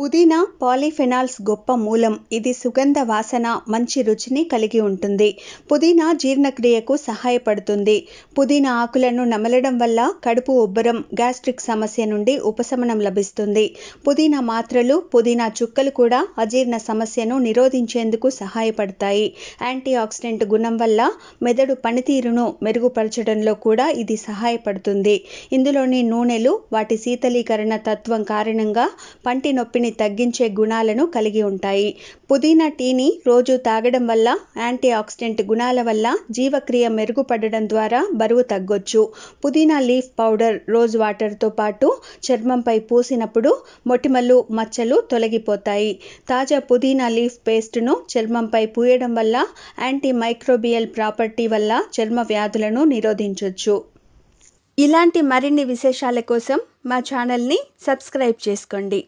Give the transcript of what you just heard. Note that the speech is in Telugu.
పుదీనా పాలీఫెనాల్స్ గొప్ప మూలం ఇది సుగంధ వాసన మంచి రుచిని కలిగి ఉంటుంది పుదీనా జీర్ణక్రియకు సహాయపడుతుంది పుదీనా ఆకులను నమలడం వల్ల కడుపు ఉబ్బరం గ్యాస్ట్రిక్ సమస్య నుండి ఉపశమనం లభిస్తుంది పుదీనా మాత్రలు పుదీనా చుక్కలు కూడా అజీర్ణ సమస్యను నిరోధించేందుకు సహాయపడతాయి యాంటీ ఆక్సిడెంట్ గుణం వల్ల మెదడు పనితీరును మెరుగుపరచడంలో కూడా ఇది సహాయపడుతుంది ఇందులోని నూనెలు వాటి శీతలీకరణ తత్వం కారణంగా పంటి నొప్పిని ఒత్తిడిని తగ్గించే గుణాలను కలిగి ఉంటాయి పుదీనా టీని రోజు తాగడం వల్ల యాంటీ ఆక్సిడెంట్ గుణాల వల్ల జీవక్రియ మెరుగుపడడం ద్వారా బరువు తగ్గొచ్చు పుదీనా లీఫ్ పౌడర్ రోజ్ వాటర్తో పాటు చర్మంపై పూసినప్పుడు మొటిమలు మచ్చలు తొలగిపోతాయి తాజా పుదీనా లీఫ్ పేస్ట్ను చర్మంపై పూయడం వల్ల యాంటీ మైక్రోబియల్ ప్రాపర్టీ వల్ల చర్మ వ్యాధులను నిరోధించవచ్చు ఇలాంటి మరిన్ని విశేషాల కోసం మా ఛానల్ని సబ్స్క్రైబ్ చేసుకోండి